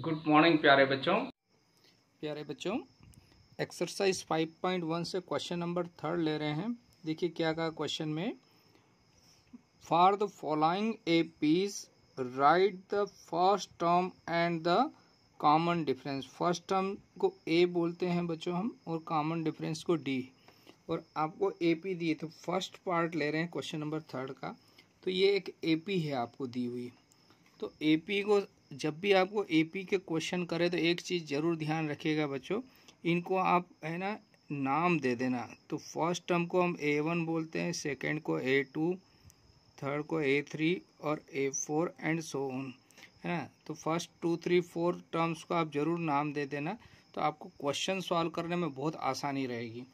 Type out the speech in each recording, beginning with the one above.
good morning प्यारे बच्चों प्यारे बच्चों एक्सरसाइज 5.1 से क्वेश्चन नंबर थर्ड ले रहे हैं देखिए क्या कहा क्वेश्चन में for the following A P's write the first term and the common difference first term को ए बोलते हैं बच्चों हम और कॉमन डिफरेंस को डी और आपको एपी दिए तो फर्स्ट पार्ट ले रहे हैं क्वेश्चन नंबर थर्ड का तो ये एक एपी है आपको दी हुई तो एपी को जब भी आपको एपी के क्वेश्चन करे तो एक चीज़ ज़रूर ध्यान रखिएगा बच्चों इनको आप है ना नाम दे देना तो फर्स्ट टर्म को हम ए वन बोलते हैं सेकेंड को ए टू थर्ड को ए थ्री और A four and so on है ना तो first two three four terms को आप ज़रूर नाम दे देना तो आपको क्वेश्चन सॉल्व करने में बहुत आसानी रहेगी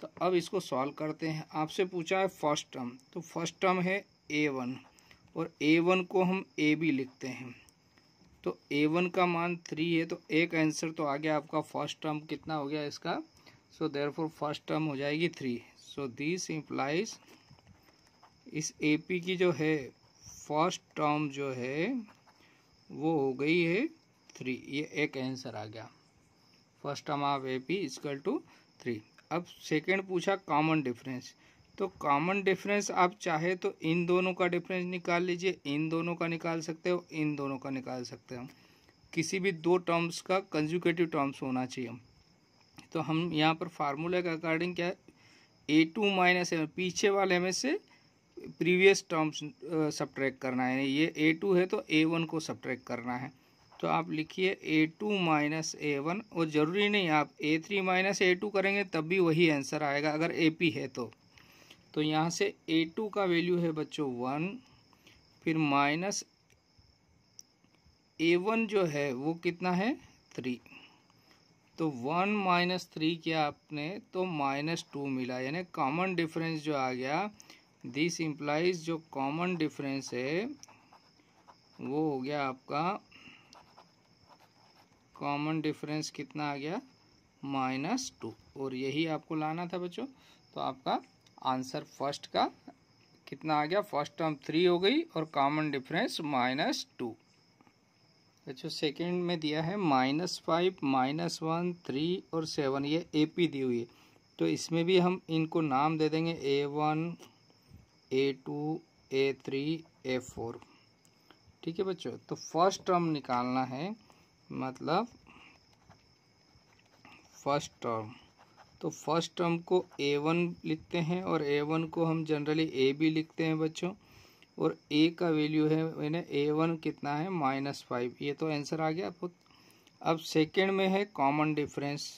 तो अब इसको सॉल्व करते हैं आपसे पूछा है फर्स्ट टर्म तो फर्स्ट टर्म है ए वन और ए वन को हम ए बी लिखते हैं तो ए वन का मान थ्री है तो एक आंसर तो आ गया आपका फर्स्ट टर्म कितना हो गया इसका so there four first term हो जाएगी थ्री सो दिस इम्प्लाइज इस ए पी की जो है फर्स्ट टर्म जो है वो हो गई है थ्री ये एक आंसर आ गया first term of A P is equal two three अब सेकेंड पूछा कॉमन डिफरेंस तो कॉमन डिफरेंस आप चाहे तो इन दोनों का डिफरेंस निकाल लीजिए इन दोनों का निकाल सकते हो इन दोनों का निकाल सकते हो किसी भी दो टर्म्स का कंजुकेटिव टर्म्स होना चाहिए तो हम यहाँ पर फार्मूला के अकॉर्डिंग क्या है ए टू माइनस एम पीछे वाले में से प्रीवियस टर्म्स सब्ट्रैक्ट करना है ये ए टू है तो ए वन को सब्ट्रैक्ट करना है तो आप लिखिए A two minus A one और ज़रूरी नहीं आप A three minus A two करेंगे तब भी वही आंसर आएगा अगर ए पी है तो तो यहाँ से ए टू का वैल्यू है बच्चों वन फिर माइनस ए वन जो है वो कितना है थ्री तो वन माइनस थ्री किया आपने तो माइनस टू मिला यानी कॉमन डिफरेंस जो आ गया दिस इम्प्लाइज जो कॉमन डिफरेंस है वो हो गया आपका कॉमन डिफरेंस कितना आ गया माइनस टू और यही आपको लाना था बच्चों तो आपका आंसर फर्स्ट का कितना आ गया फर्स्ट टर्म थ्री हो गई और कॉमन डिफरेंस माइनस टू बच्चों सेकेंड में दिया है minus five minus one three और सेवन ये ए पी दी हुई है तो इसमें भी हम इनको नाम दे देंगे A one A two A three A four ठीक है बच्चों तो फर्स्ट टर्म निकालना है मतलब फर्स्ट टर्म तो फर्स्ट टर्म को ए वन लिखते हैं और ए वन को हम जनरली ए बी लिखते हैं बच्चों और ए का वैल्यू है मैंने ए वन कितना है माइनस फाइव ये तो आंसर आ गया पुत अब सेकेंड में है कॉमन डिफरेंस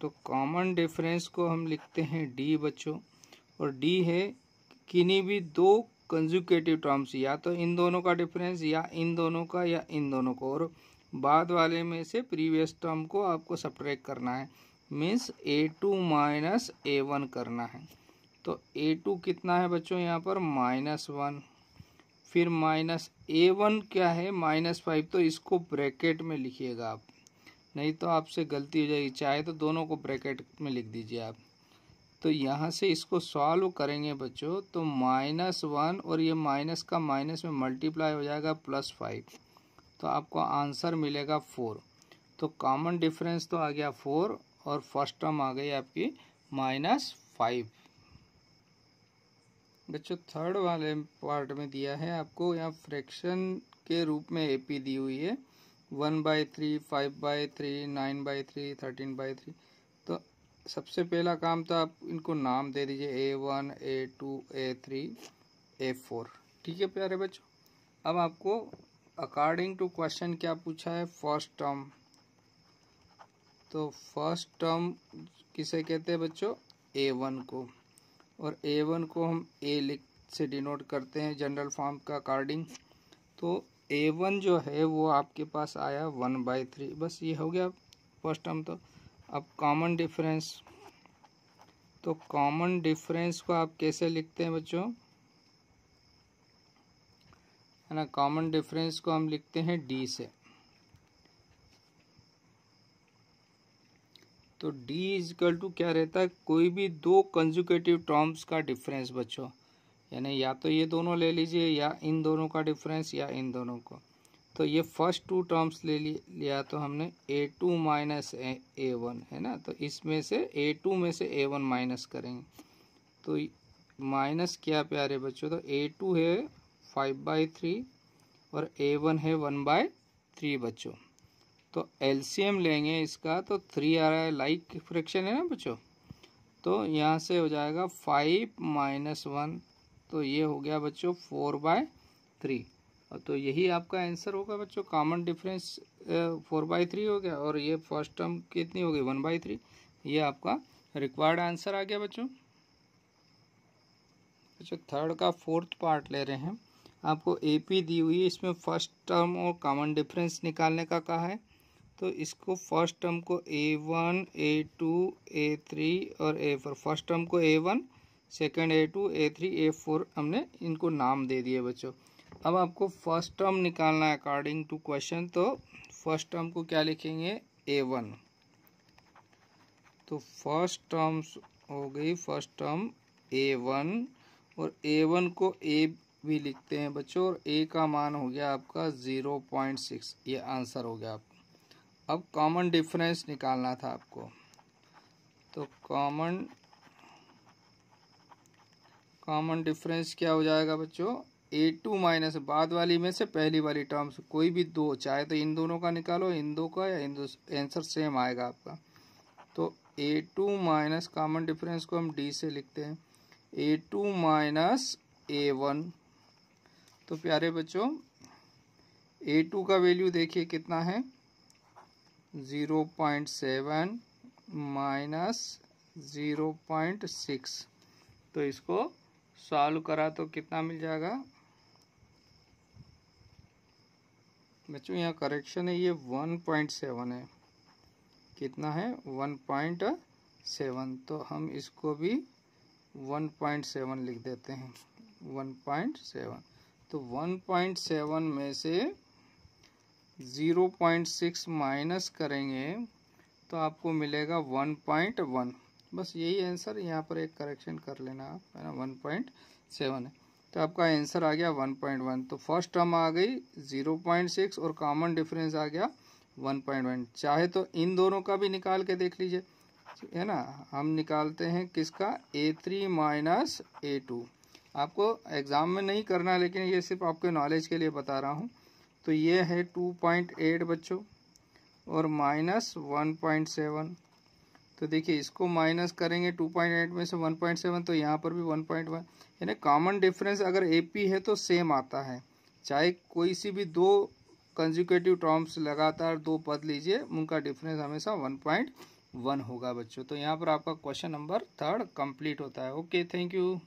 तो कॉमन डिफरेंस को हम लिखते हैं डी बच्चों और डी है किन्हीं भी दो कंजुकेटिव टर्म्स या तो इन दोनों का डिफरेंस या इन दोनों का या इन दोनों को और बाद वाले में से प्रीवियस टर्म को आपको सप्रेक करना है means A two minus A one करना है तो ए टू कितना है बच्चों यहाँ पर माइनस वन फिर माइनस ए वन क्या है माइनस फाइव तो इसको ब्रैकेट में लिखिएगा आप नहीं तो आपसे गलती हो जाएगी चाहे तो दोनों को ब्रैकेट में लिख दीजिए आप तो यहाँ से इसको सॉल्व करेंगे बच्चों तो माइनस वन और ये माइनस का माइनस में मल्टीप्लाई हो जाएगा प्लस फाइव तो आपको आंसर मिलेगा फोर तो कॉमन डिफरेंस तो आ गया फोर और फर्स्ट टर्म आ गई आपकी माइनस फाइव बच्चों थर्ड वाले पार्ट में दिया है आपको यहाँ फ्रैक्शन के रूप में एपी दी हुई है one by three five by three nine by three thirteen by three सबसे पहला काम था तो आप इनको नाम दे दीजिए A one A two A three A four ठीक है प्यारे बच्चों अब आपको अकॉर्डिंग टू क्वेश्चन क्या पूछा है फर्स्ट टर्म तो फर्स्ट टर्म किसे कहते हैं बच्चों ए वन को और ए वन को हम ए लिख से डिनोट करते हैं जनरल फॉर्म का अकॉर्डिंग तो ए वन जो है वो आपके पास आया वन बाई थ्री बस ये हो गया फर्स्ट टर्म तो अब कॉमन डिफरेंस तो कॉमन डिफरेंस को आप कैसे लिखते हैं बच्चों है ना कॉमन डिफरेंस को हम लिखते हैं डी से तो डी इजकल टू क्या रहता है कोई भी दो कंजुकेटिव टर्म्स का डिफरेंस बच्चों यानी या तो ये दोनों ले लीजिए या इन दोनों का डिफरेंस या इन दोनों को तो ये फर्स्ट टू टर्म्स ले लिया तो हमने A two minus A one है ना तो इसमें से ए टू में से ए वन माइनस करेंगे तो माइनस क्या प्यारे बच्चों तो ए टू है फाइव बाई थ्री और ए वन है वन बाय थ्री बच्चों तो एम लेंगे इसका तो थ्री आ रहा है लाइक फ्रैक्शन है ना बच्चों तो यहाँ से हो जाएगा फाइव माइनस वन तो ये हो गया बच्चों फोर बाय थ्री तो यही आपका आंसर होगा बच्चों common difference four by three हो गया और ये फर्स्ट टर्म कितनी हो गई वन बाई थ्री ये आपका रिक्वायर्ड आंसर आ गया बच्चों बच्चों थर्ड का फोर्थ पार्ट ले रहे हैं आपको एपी दी हुई है इसमें फर्स्ट टर्म और कॉमन डिफरेंस निकालने का कहा है तो इसको फर्स्ट टर्म को A one A two A three और ए फोर फर्स्ट टर्म को A one second A two A three A four हमने इनको नाम दे दिए बच्चों अब आपको फर्स्ट टर्म निकालना है अकॉर्डिंग टू क्वेश्चन तो फर्स्ट टर्म को क्या लिखेंगे ए वन तो फर्स्ट टर्म्स हो गई फर्स्ट टर्म ए वन और ए वन को ए भी लिखते हैं बच्चों और ए का मान हो गया आपका ज़ीरो पॉइंट सिक्स ये आंसर हो गया आपका अब कॉमन डिफरेंस निकालना था आपको तो कॉमन कॉमन डिफरेंस क्या हो जाएगा बच्चों ए टू माइनस बाद वाली में से पहली वाली टर्म्स कोई भी दो चाहे तो इन दोनों का निकालो इन दो का या इन दो आंसर सेम आएगा आपका तो A two minus common difference को हम डी से लिखते हैं A two minus A one तो प्यारे बच्चों ए टू का वैल्यू देखिए कितना है zero point seven minus zero point six तो इसको सॉल्व करा तो कितना मिल जाएगा बच्चों यहाँ करेक्शन है ये वन पॉइंट सेवन है कितना है वन पॉइंट सेवन तो हम इसको भी वन पॉइंट सेवन लिख देते हैं वन पॉइंट सेवन तो वन पॉइंट सेवन में से ज़ीरो पॉइंट सिक्स माइनस करेंगे तो आपको मिलेगा वन पॉइंट वन बस यही आंसर यहाँ पर एक करेक्शन कर लेना आप है ना वन पॉइंट सेवन है तो आपका आंसर आ गया 1.1 तो फर्स्ट टर्म आ गई 0.6 और कॉमन डिफरेंस आ गया 1.1 चाहे तो इन दोनों का भी निकाल के देख लीजिए है ना हम निकालते हैं किसका A three minus A two आपको एग्ज़ाम में नहीं करना लेकिन ये सिर्फ आपके नॉलेज के लिए बता रहा हूँ तो ये है 2.8 बच्चों और माइनस वन तो देखिए इसको माइनस करेंगे टू पॉइंट एट में से वन पॉइंट सेवन तो यहाँ पर भी वन पॉइंट वन यानी कॉमन डिफरेंस अगर ए पी है तो सेम आता है चाहे कोई सी भी दो कंजिक्यूटिव टर्म्स लगातार दो पद लीजिए उनका डिफरेंस हमेशा वन पॉइंट वन होगा बच्चों तो यहाँ पर आपका क्वेश्चन नंबर थर्ड कंप्लीट होता है ओके थैंक यू